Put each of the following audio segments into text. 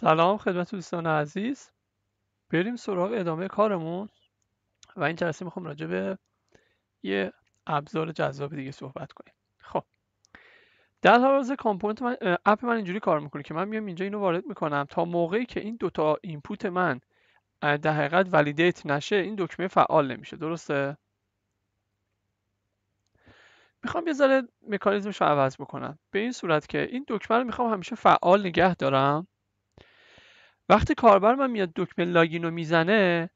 سلام خدمت دوستان عزیز بریم سراغ ادامه کارمون و این جلسه میخوام راجع به یه ابزار جذاب دیگه صحبت کنیم خب در حال کامپوننت من اپ من اینجوری کار میکنه که من میام اینجا اینو وارد میکنم تا موقعی که این دوتا اینپوت من در حقیقت ولیدیت نشه این دکمه فعال نمیشه درسته میخوام یه ذره مکانیزمش رو عوض بکنم به این صورت که این دکمه رو میخوام همیشه فعال نگه دارم وقتی کاربر من میاد دکمه لاگین رو میزنه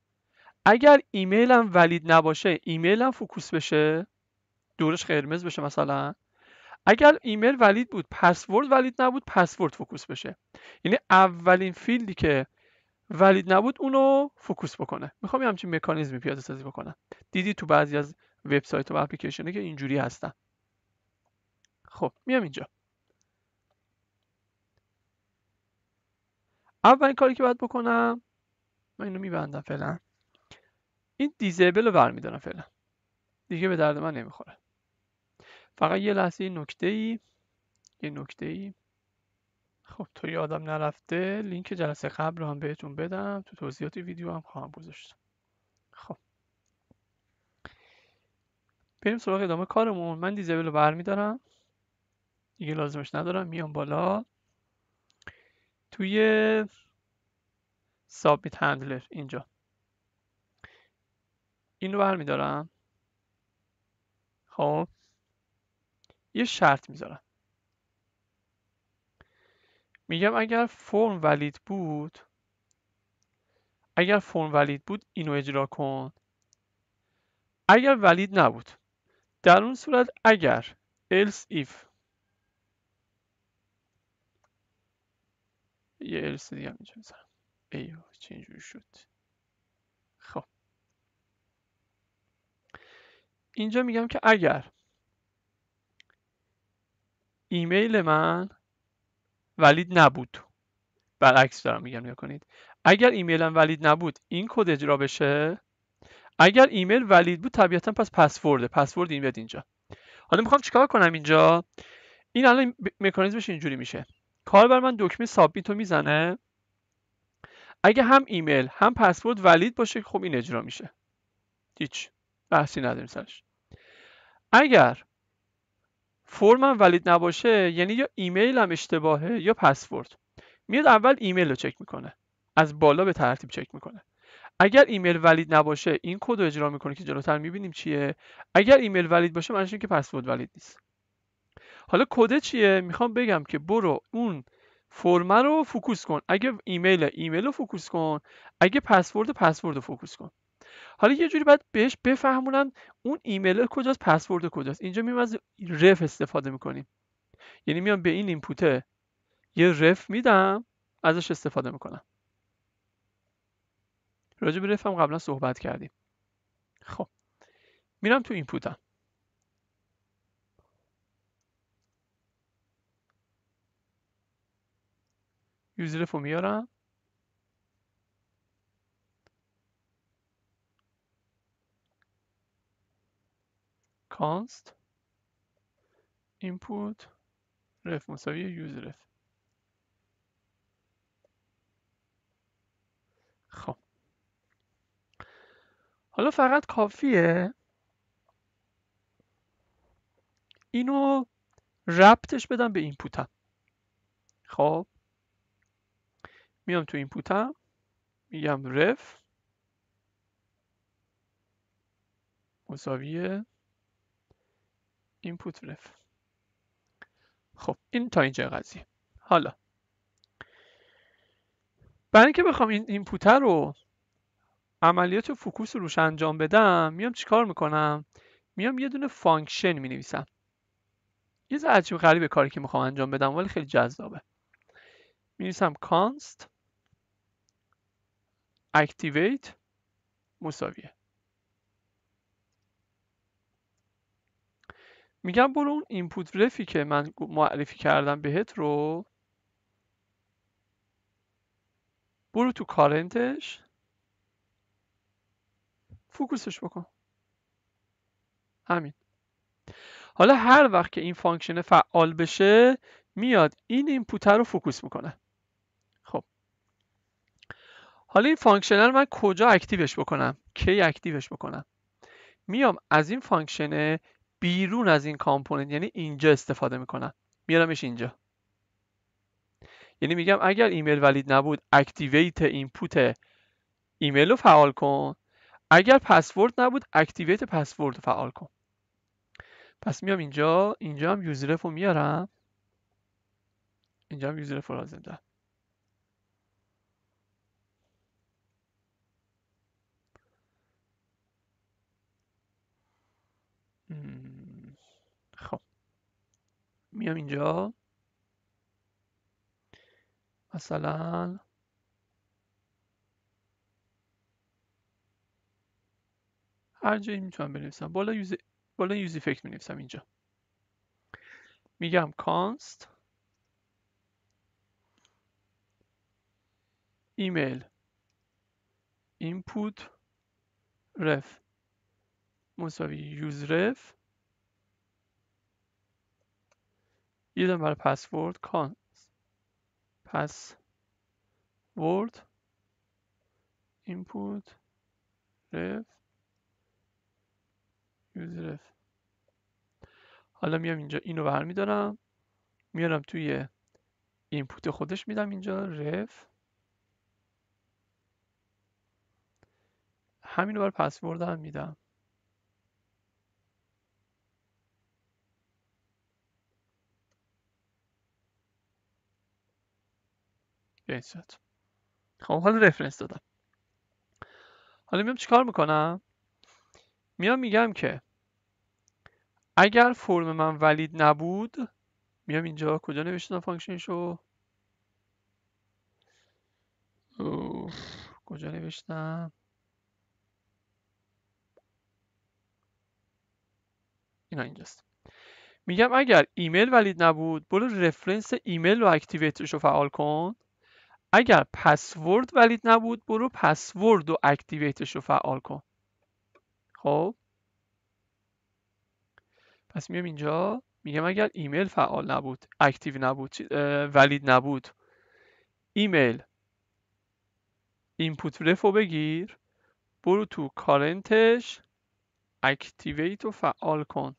اگر ایمیل هم ولید نباشه ایمیل هم فوکوس بشه دورش قرمز بشه مثلا اگر ایمیل ولید بود پسورد ولید نبود پسورد فوکوس بشه یعنی اولین فیلدی که ولید نبود اونو فوکوس بکنه میخوام یه همچین مکانیزمی پیاده سازی بکنم دیدی تو بعضی از وبسایت و اپلیکیشنه که اینجوری هستن خب میام اینجا اولین کاری که باید بکنم من اینو میبندم فعلا این دیزیبل رو برمیدارم فعلا دیگه به درد من نمیخوره فقط یه لحظه نکته ای یه نکته ای خب تو یادم نرفته لینک جلسه قبل رو هم بهتون بدم تو توضیحات ویدیو هم خواهم گذاشت خب بریم سراغ ادامه کارمون من دیزیبل رو برمیدارم دیگه لازمش ندارم میام بالا توی سابمیت هندلر اینجا این رو برمیدارم خب یه شرط میذارم میگم اگر فرم ولید بود اگر فرم ولید بود اینو اجرا کن اگر ولید نبود در اون صورت اگر else if یه دیگه هم اینجا ایو شد خب اینجا میگم که اگر ایمیل من ولید نبود برعکس دارم میگم نگاه کنید اگر ایمیلم ولید نبود این کد اجرا بشه اگر ایمیل ولید بود طبیعتا پس پسورده پسورد این اینجا حالا میخوام چیکار کنم اینجا این الان مکانیزمش اینجوری میشه کار بر من دکمه سابمیت رو میزنه اگه هم ایمیل هم پسورد ولید باشه خب این اجرا میشه هیچ بحثی نداریم سرش اگر فرمم ولید نباشه یعنی یا ایمیل هم اشتباهه یا پسورد میاد اول ایمیل رو چک میکنه از بالا به ترتیب چک میکنه اگر ایمیل ولید نباشه این کد رو اجرا میکنه که جلوتر میبینیم چیه اگر ایمیل ولید باشه منش که پسورد ولید نیست حالا کد چیه میخوام بگم که برو اون فرم رو فوکوس کن اگه ایمیل ایمیل رو فوکوس کن اگه پسورد پسورد رو فوکوس کن حالا یه جوری باید بهش بفهمونم اون ایمیل کجاست پسورد کجاست اینجا میایم از رف استفاده میکنیم یعنی میام به این اینپوته یه رف میدم ازش استفاده میکنم راجع به رف هم قبلا صحبت کردیم خب میرم تو اینپوتم یوزلف رو میارم کانست اینپوت رف مساوی یوزرف خب حالا فقط کافیه اینو ربطش بدم به اینپوتم خب میام تو اینپوتم میگم رف مساوی اینپوت رف خب این تا اینجا قضیه حالا برای اینکه بخوام این اینپوت رو عملیات فوکوس روش انجام بدم میام چیکار میکنم میام یه دونه فانکشن مینویسم یه ذره عجیب به کاری که میخوام انجام بدم ولی خیلی جذابه مینویسم کانست اکتیویت مساویه میگم برو اون اینپوت رفی که من معرفی کردم بهت رو برو تو کارنتش فوکوسش بکن همین حالا هر وقت که این فانکشن فعال بشه میاد این اینپوت رو فوکوس میکنه حالا این فانکشنل من کجا اکتیوش بکنم کی اکتیوش بکنم میام از این فانکشنه بیرون از این کامپوننت یعنی اینجا استفاده میکنم میارمش اینجا یعنی میگم اگر ایمیل ولید نبود اکتیویت اینپوت ایمیل رو فعال کن اگر پسورد نبود اکتیویت پسورد رو فعال کن پس میام اینجا اینجا هم یوزرف رو میارم اینجا هم یوزرف رو لازم دارم میام اینجا مثلا هر جایی میتونم بنویسم بالا یوز بالا یوزی افکت مینویسم اینجا میگم کانست ایمیل اینپوت رف مساوی یوز رف دیدم برای پسورد کان پس ورد اینپوت رف یوز رف حالا میام اینجا اینو برمیدارم میارم توی اینپوت خودش میدم اینجا رف همینو برای پسورد هم میدم این صورت خب حالا رفرنس دادم حالا میام چیکار میکنم میام میگم که اگر فرم من ولید نبود میام اینجا کجا نوشتم فانکشنشو کجا نوشتم اینا اینجاست میگم اگر ایمیل ولید نبود برو رفرنس ایمیل رو اکتیویتش رو فعال کن اگر پسورد ولید نبود برو پسورد و اکتیویتش رو فعال کن خب پس میام اینجا میگم اگر ایمیل فعال نبود اکتیو نبود ولید نبود ایمیل اینپوت رف رو بگیر برو تو کارنتش اکتیویت رو فعال کن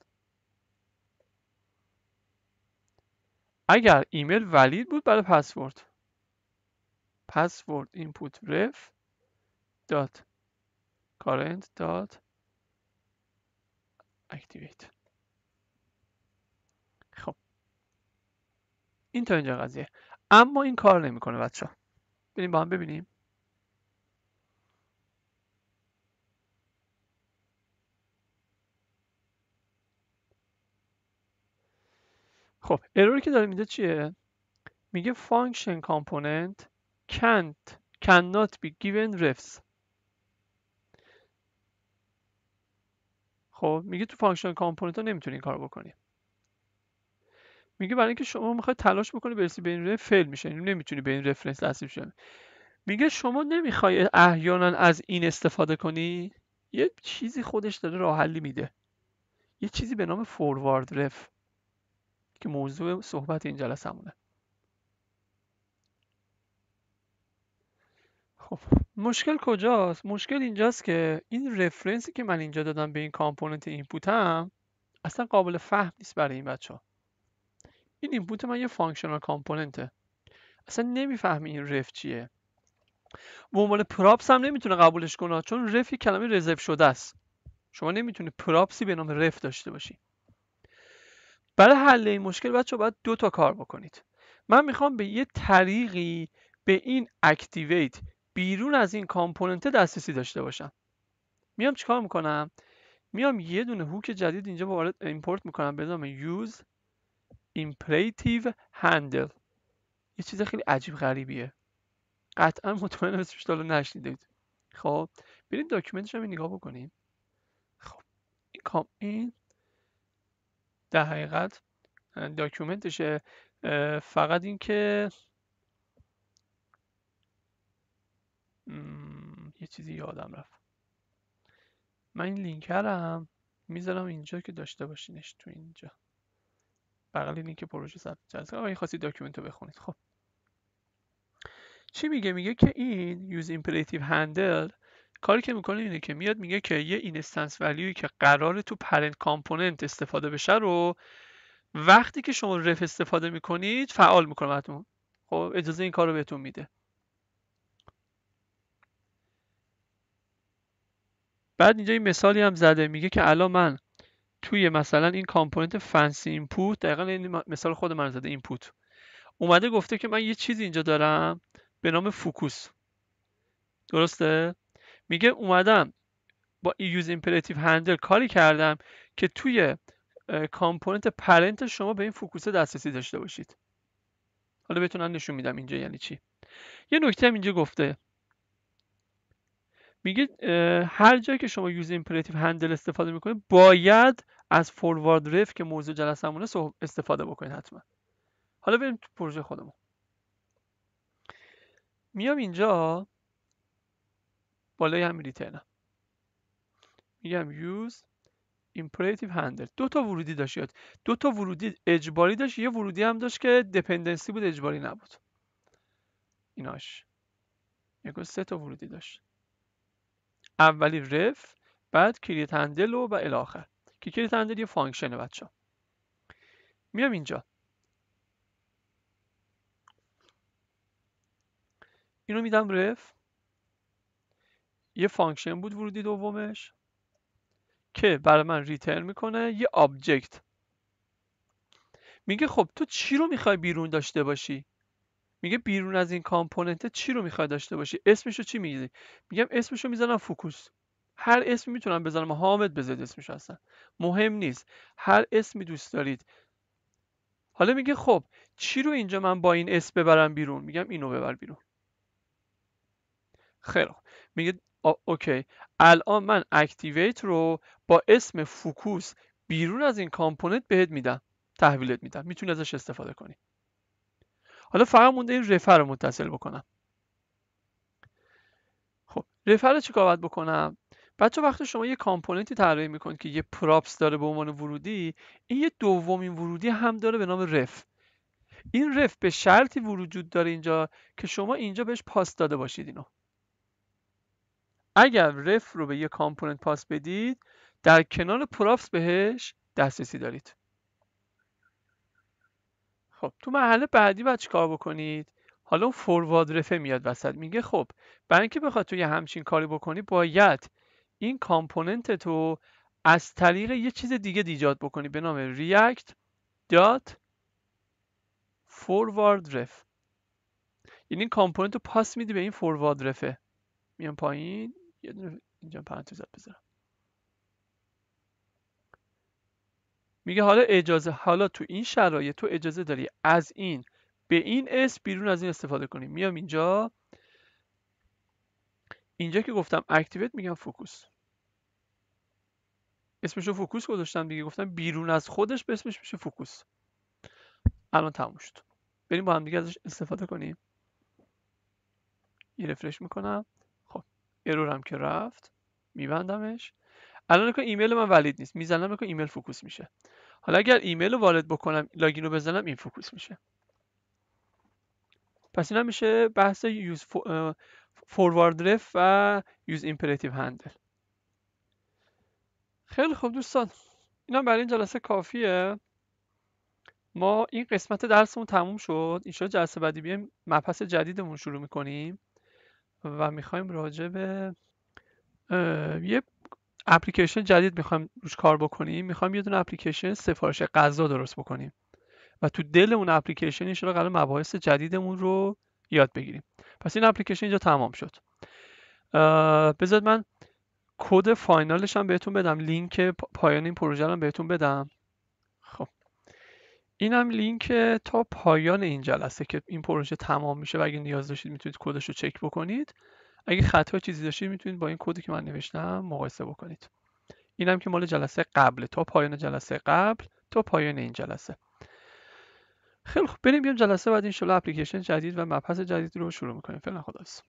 اگر ایمیل ولید بود برای پسورد password input ref dot current dot activate خب این تا اینجا قضیه اما این کار نمیکنه بچه بریم با هم ببینیم خب اروری که داره میده چیه میگه function component can't cannot be given refs خب میگه تو فانکشنال کامپوننت ها نمیتونی این کار بکنی میگه برای اینکه شما میخوای تلاش بکنی برسی به این رف فیل میشه یعنی نمیتونی به این رفرنس دسترسی شدی میگه شما نمیخوای احیانا از این استفاده کنی یه چیزی خودش داره راه حلی میده یه چیزی به نام فوروارد رف که موضوع صحبت این جلسه همونه خب، مشکل کجاست مشکل اینجاست که این رفرنسی که من اینجا دادم به این کامپوننت اینپوتم اصلا قابل فهم نیست برای این بچه ها این اینپوت من یه فانکشنال کامپوننته اصلا نمیفهمی این رف چیه به عنوان پراپس هم نمیتونه قبولش کنه چون رف یه کلمه رزرو شده است شما نمیتونه پراپسی به نام رف داشته باشی برای حل این مشکل بچه باید دو تا کار بکنید من میخوام به یه طریقی به این اکتیویت بیرون از این کامپوننت دسترسی داشته باشم میام چیکار میکنم میام یه دونه هوک جدید اینجا وارد ایمپورت میکنم به نام یوز ایمپلیتیو هندل یه چیز خیلی عجیب غریبیه قطعا مطمئن اسمش نشنیده نشنیدید خب بریم داکیومنتش هم نگاه بکنیم خب این کام این در حقیقت داکیومنتشه فقط اینکه یه چیزی یادم رفت من این لینکر هم میذارم اینجا که داشته باشینش تو اینجا بغل لینک پروژه ثبت جلسه خواستید داکیومنت رو بخونید خب چی میگه میگه که این یوز imperative هندل کاری که میکنه اینه که میاد میگه که یه اینستنس ولیوی که قراره تو پرنت کامپوننت استفاده بشه رو وقتی که شما رف استفاده میکنید فعال میکنه براتون خب اجازه این کار رو بهتون میده بعد اینجا این مثالی هم زده میگه که الان من توی مثلا این کامپوننت فنسی اینپوت دقیقا این مثال خود من زده اینپوت اومده گفته که من یه چیزی اینجا دارم به نام فوکوس درسته میگه اومدم با یوز ایمپراتیو هندل کاری کردم که توی کامپوننت پرنت شما به این فوکوس دسترسی داشته باشید حالا بتونن نشون میدم اینجا یعنی چی یه نکته هم اینجا گفته میگه هر جا که شما یوز ایمپراتیو هندل استفاده میکنید باید از فوروارد رف که موضوع همونه استفاده بکنید حتما حالا بریم تو پروژه خودمون میام اینجا بالای هم ریترنم میگم یوز ایمپراتیو هندل دو تا ورودی داشت دو تا ورودی اجباری داشت یه ورودی هم داشت که دپندنسی بود اجباری نبود ایناش یکو سه تا ورودی داشت اولی رف بعد کریت هندل و الی که کریت هندل یه فانکشنه بچه میام اینجا اینو میدم رف یه فانکشن بود ورودی دومش که برای من ریترن میکنه یه آبجکت میگه خب تو چی رو میخوای بیرون داشته باشی میگه بیرون از این کامپوننت چی رو میخوای داشته باشی اسمش رو چی میگیری میگم اسمش رو میزنم فوکوس هر اسمی میتونم بزنم حامد بذارید اسمش هستن مهم نیست هر اسمی دوست دارید حالا میگه خب چی رو اینجا من با این اسم ببرم بیرون میگم اینو ببر بیرون خیلی میگه اوکی الان من اکتیویت رو با اسم فوکوس بیرون از این کامپوننت بهت میدم تحویلت میدم میتونی ازش استفاده کنی حالا فقط مونده این رفر رو متصل بکنم خب رفر رو چیکار باید بکنم بچه وقتی شما یه کامپوننتی طراحی میکنید که یه پراپس داره به عنوان ورودی این یه دومین ورودی هم داره به نام رف این رف به شرطی وجود داره اینجا که شما اینجا بهش پاس داده باشید اینو اگر رف رو به یه کامپوننت پاس بدید در کنار پراپس بهش دسترسی دارید خب تو مرحله بعدی باید چیکار بکنید حالا اون فوروارد رفه میاد وسط میگه خب برای اینکه بخواد توی همچین کاری بکنی باید این کامپوننت تو از طریق یه چیز دیگه ایجاد بکنی به نام ریاکت دات فوروارد رف یعنی این کامپوننت رو پاس میدی به این فوروارد رفه میام پایین یه دونه اینجا پرانتز بذارم میگه حالا اجازه حالا تو این شرایط تو اجازه داری از این به این اسم بیرون از این استفاده کنیم میام اینجا اینجا که گفتم اکتیویت میگم فوکوس اسمشو فوکوس گذاشتم دیگه گفتم بیرون از خودش به اسمش میشه فوکوس الان تموم شد بریم با هم دیگه ازش استفاده کنیم یه رفرش میکنم خب ارورم که رفت میبندمش الان که ایمیل من ولید نیست میزنم که ایمیل فوکوس میشه حالا اگر ایمیل رو وارد بکنم لاگین رو بزنم این فوکوس میشه پس اینا میشه بحث یوز فوروارد رف و یوز ایمپریتیو هندل خیلی خوب دوستان اینا برای این جلسه کافیه ما این قسمت درسمون تموم شد اینشا جلسه بعدی بیایم مبحث جدیدمون شروع میکنیم و میخوایم راجع به یه اپلیکیشن جدید میخوایم روش کار بکنیم میخوایم یه دونه اپلیکیشن سفارش غذا درست بکنیم و تو دل اون اپلیکیشن ان قرار مباحث جدیدمون رو یاد بگیریم پس این اپلیکیشن اینجا تمام شد بذارید من کد فاینالش هم بهتون بدم لینک پایان این پروژه رو بهتون بدم خب اینم لینک تا پایان این جلسه که این پروژه تمام میشه و اگه نیاز داشتید میتونید کدش رو چک بکنید اگه خطا چیزی داشتید میتونید با این کدی که من نوشتم مقایسه بکنید اینم که مال جلسه قبل تا پایان جلسه قبل تا پایان این جلسه خیلی خوب بریم بیام جلسه بعد این شلو اپلیکیشن جدید و مبحث جدید رو شروع میکنیم فعلا خداحافظ